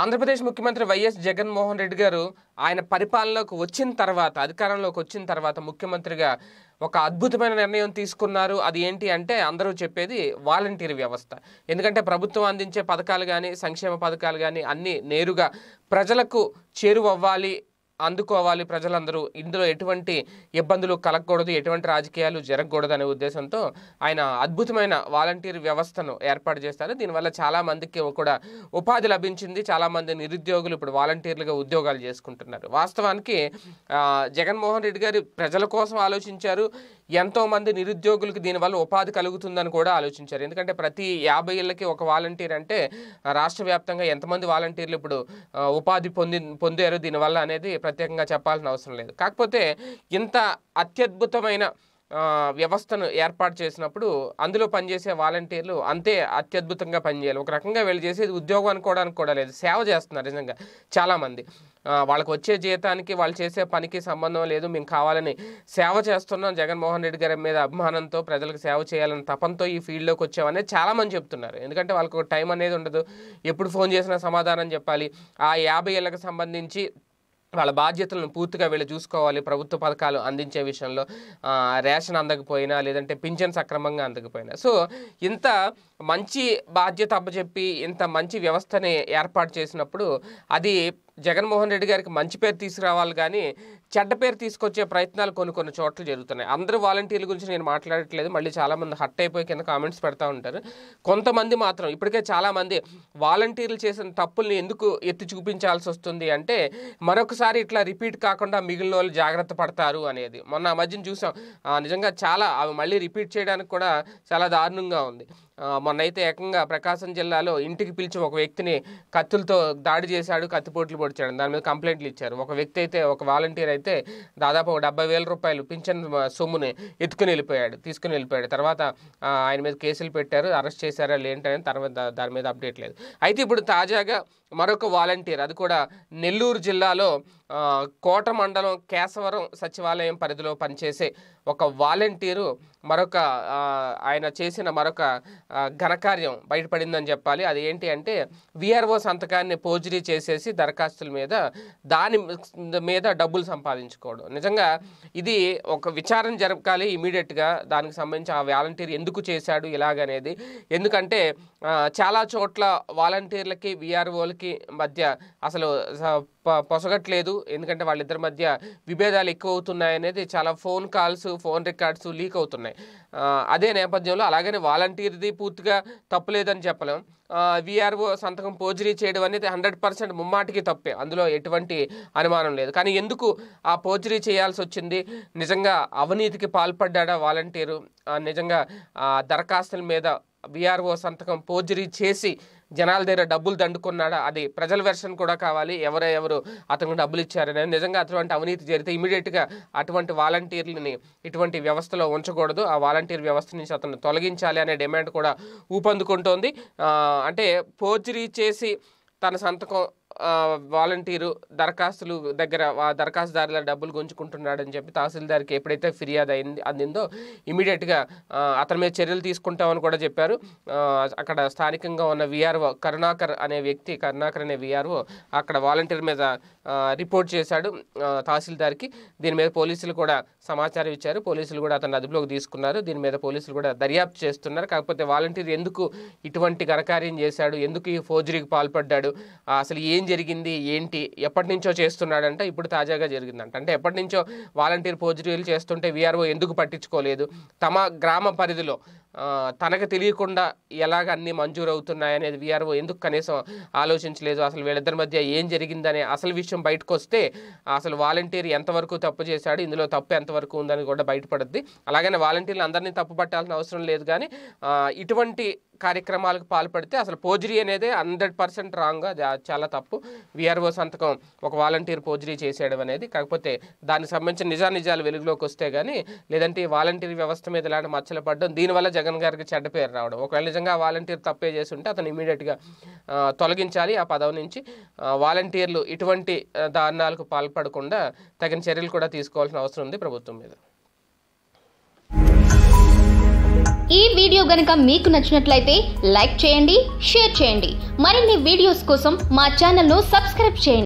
ఆంధ్రప్రదేశ్ ముఖ్యమంత్రి వైఎస్ జగన్మోహన్ రెడ్డి గారు ఆయన పరిపాలనలోకి వచ్చిన తర్వాత అధికారంలోకి వచ్చిన తర్వాత ముఖ్యమంత్రిగా ఒక అద్భుతమైన నిర్ణయం తీసుకున్నారు అది ఏంటి అంటే అందరూ చెప్పేది వాలంటీర్ వ్యవస్థ ఎందుకంటే ప్రభుత్వం అందించే పథకాలు కానీ సంక్షేమ పథకాలు కానీ అన్నీ నేరుగా ప్రజలకు చేరువవ్వాలి అందుకోవాలి ప్రజలందరూ ఇందులో ఎటువంటి ఇబ్బందులు కలగకూడదు ఎటువంటి రాజకీయాలు జరగకూడదు అనే ఉద్దేశంతో ఆయన అద్భుతమైన వాలంటీర్ వ్యవస్థను ఏర్పాటు చేస్తారు దీనివల్ల చాలామందికి కూడా ఉపాధి లభించింది చాలామంది నిరుద్యోగులు ఇప్పుడు వాలంటీర్లుగా ఉద్యోగాలు చేసుకుంటున్నారు వాస్తవానికి జగన్మోహన్ రెడ్డి గారు ప్రజల కోసం ఆలోచించారు ఎంతోమంది నిరుద్యోగులకు దీనివల్ల ఉపాధి కలుగుతుందని కూడా ఆలోచించారు ఎందుకంటే ప్రతి యాభై ఏళ్ళకి ఒక వాలంటీర్ అంటే రాష్ట్ర వ్యాప్తంగా ఎంతమంది వాలంటీర్లు ఇప్పుడు ఉపాధి పొంది పొందారు దీనివల్ల అనేది ప్రత్యేకంగా చెప్పాల్సిన అవసరం లేదు కాకపోతే ఇంత అత్యద్భుతమైన వ్యవస్థను ఏర్పాటు చేసినప్పుడు అందులో పనిచేసే వాలంటీర్లు అంతే అత్యద్భుతంగా పనిచేయాలి ఒక రకంగా వీళ్ళు చేసేది ఉద్యోగం అనుకోవడానికి కూడా లేదు సేవ చేస్తున్నారు నిజంగా చాలామంది వాళ్ళకి వచ్చే జీతానికి వాళ్ళు చేసే పనికి సంబంధం లేదు మేము కావాలని సేవ చేస్తున్నాం జగన్మోహన్ రెడ్డి గారి మీద అభిమానంతో ప్రజలకు సేవ చేయాలని తపంతో ఈ ఫీల్డ్లోకి వచ్చామని చాలామంది చెప్తున్నారు ఎందుకంటే వాళ్ళకు టైం అనేది ఉండదు ఎప్పుడు ఫోన్ చేసినా సమాధానం చెప్పాలి ఆ యాభై ఏళ్ళకి సంబంధించి వాళ్ళ బాధ్యతలను పూర్తిగా వీళ్ళు చూసుకోవాలి ప్రభుత్వ పథకాలు అందించే విషయంలో రేషన్ అందకపోయినా లేదంటే పింఛన్ సక్రమంగా అందకపోయినా సో ఇంత మంచి బాధ్యత అప్పచెప్పి ఇంత మంచి వ్యవస్థని ఏర్పాటు చేసినప్పుడు అది జగన్మోహన్ రెడ్డి గారికి మంచి పేరు తీసుకురావాలి కానీ చెడ్డ పేరు తీసుకొచ్చే ప్రయత్నాలు కొన్ని కొన్ని చోట్ల జరుగుతున్నాయి అందరూ వాలంటీర్ల గురించి నేను మాట్లాడట్లేదు మళ్ళీ చాలామంది హట్ అయిపోయి కింద కామెంట్స్ పెడతా ఉంటారు కొంతమంది మాత్రం ఇప్పటికే చాలామంది వాలంటీర్లు చేసిన తప్పుల్ని ఎందుకు ఎత్తి చూపించాల్సి వస్తుంది అంటే మరొకసారి ఇట్లా రిపీట్ కాకుండా మిగిలిన వాళ్ళు జాగ్రత్త పడతారు అనేది మొన్న ఆ మధ్యన చూసాం నిజంగా చాలా అవి మళ్ళీ రిపీట్ చేయడానికి కూడా చాలా దారుణంగా ఉంది మొన్నైతే ఏకంగా ప్రకాశం జిల్లాలో ఇంటికి పిలిచి ఒక వ్యక్తిని కత్తులతో దాడి చేశాడు కత్తిపోట్లు పొడిచాడు దాని మీద కంప్లైంట్లు ఇచ్చారు ఒక వ్యక్తి అయితే ఒక వాలంటీర్ అయితే దాదాపు ఒక డెబ్బై వేల రూపాయలు పింఛన్ సొమ్ముని ఎత్తుకుని వెళ్ళిపోయాడు తీసుకుని వెళ్ళిపోయాడు తర్వాత ఆయన మీద కేసులు పెట్టారు అరెస్ట్ చేశారా లేంటని తర్వాత దాని మీద అప్డేట్ లేదు అయితే ఇప్పుడు తాజాగా మరొక వాలంటీర్ అది కూడా నెల్లూరు జిల్లాలో కోట మండలం కేశవరం సచివాలయం పరిధిలో పనిచేసే ఒక వాలంటీరు మరొక ఆయన చేసిన మరొక ఘనకార్యం బయటపడిందని చెప్పాలి అది ఏంటి అంటే విఆర్ఓ సంతకాన్ని పోజరీ చేసేసి దరఖాస్తుల మీద దాని మీద డబ్బులు సంపాదించుకోవడం నిజంగా ఇది ఒక విచారణ జరపాలి ఇమీడియట్గా దానికి సంబంధించి ఆ వాలంటీర్ ఎందుకు చేశాడు ఇలాగనేది ఎందుకంటే చాలా చోట్ల వాలంటీర్లకి విఆర్ఓలకి మధ్య అసలు పొసగట్లేదు ఎందుకంటే వాళ్ళిద్దరి మధ్య విభేదాలు ఎక్కువ అవుతున్నాయి అనేది చాలా phone calls phone records leak అవుతున్నాయి అదే నేపథ్యంలో అలాగనే వాలంటీర్ది పూర్తిగా తప్పులేదని చెప్పలేం విఆర్ఓ సంతకం పోజరీ చేయడం అనేది హండ్రెడ్ పర్సెంట్ ముమ్మాటికి తప్పే అందులో ఎటువంటి అనుమానం లేదు కానీ ఎందుకు ఆ పోజరీ చేయాల్సి వచ్చింది నిజంగా అవినీతికి పాల్పడ్డా వాలంటీరు నిజంగా దరఖాస్తుల మీద విఆర్ఓ సంతకం పోజరీ చేసి జనాల దగ్గర డబ్బులు దండుకున్నాడా అది ప్రజల వెర్షన్ కూడా కావాలి ఎవరు అతనికి డబ్బులు ఇచ్చారని నిజంగా అటువంటి అవినీతి జరిగితే ఇమీడియట్గా అటువంటి వాలంటీర్లని ఇటువంటి వ్యవస్థలో ఉంచకూడదు ఆ వాలంటీర్ వ్యవస్థ నుంచి అతను తొలగించాలి అనే డిమాండ్ కూడా ఊపందుకుంటోంది అంటే పోర్జరీ చేసి తన సంతకం వాలంటీరు దరఖాస్తులు దగ్గర దరఖాస్తుదారుల డబ్బులు గుంజుకుంటున్నాడని చెప్పి తహసీల్దార్కి ఎప్పుడైతే ఫిర్యాదు అయింది అందిందో ఇమీడియట్గా అతని మీద చర్యలు తీసుకుంటామని కూడా చెప్పారు అక్కడ స్థానికంగా ఉన్న విఆర్ఓ కరుణాకర్ అనే వ్యక్తి కరుణాకర్ అనే విఆర్ఓ అక్కడ వాలంటీర్ మీద రిపోర్ట్ చేశాడు తహసీల్దార్కి దీని మీద పోలీసులు కూడా సమాచారం ఇచ్చారు పోలీసులు కూడా అతను అదుపులోకి తీసుకున్నారు దీని మీద పోలీసులు కూడా దర్యాప్తు చేస్తున్నారు కాకపోతే వాలంటీర్ ఎందుకు ఇటువంటి ఘనకార్యం చేశాడు ఎందుకు ఈ ఫోర్జరీకి పాల్పడ్డాడు అసలు ఏం ఏం జరిగింది ఏంటి ఎప్పటి నుంచో చేస్తున్నాడంటే ఇప్పుడు తాజాగా జరిగిందంట అంటే ఎప్పటి నుంచో వాలంటీర్ పోజిటివ్లు చేస్తుంటే వీఆర్ఓ ఎందుకు పట్టించుకోలేదు తమ గ్రామ పరిధిలో తనకు తెలియకుండా ఎలాగ అన్నీ మంజూరు అవుతున్నాయనేది వీఆర్ఓ ఎందుకు కనీసం ఆలోచించలేదు అసలు వీళ్ళిద్దరి మధ్య ఏం జరిగిందనే అసలు విషయం బయటకు వస్తే అసలు వాలంటీర్ ఎంతవరకు తప్పు చేశాడు ఇందులో తప్పు ఎంతవరకు ఉందని కూడా బయటపడుద్ది అలాగనే వాలంటీర్లు అందరినీ తప్పు పట్టాల్సిన అవసరం లేదు కానీ ఇటువంటి కార్యక్రమాలకు పాల్పడితే అసలు పోజరీ అనేది హండ్రెడ్ పర్సెంట్ రాంగ్ చాలా తప్పు విఆర్ఓ సంతకం ఒక వాలంటీర్ పోజరీ చేసేయడం అనేది కాకపోతే దానికి సంబంధించిన నిజానిజాలు వెలుగులోకి వస్తే కానీ లేదంటే వాలంటీర్ వ్యవస్థ మీద ఇలాంటి మచ్చలు పడడం దీనివల్ల జగన్ గారికి చెడ్డ పేరు రావడం ఒకవేళ నిజంగా వాలంటీర్ తప్పే చేసి ఉంటే అతను ఇమీడియట్గా తొలగించాలి ఆ పదవి నుంచి వాలంటీర్లు ఇటువంటి దారుణాలకు పాల్పడకుండా తగిన చర్యలు కూడా తీసుకోవాల్సిన అవసరం ఉంది ప్రభుత్వం మీద ఈ వీడియో గనుక మీకు నచ్చినట్లయితే లైక్ చేయండి షేర్ చేయండి మరిన్ని వీడియోస్ కోసం మా ఛానల్ను సబ్స్క్రైబ్ చేయండి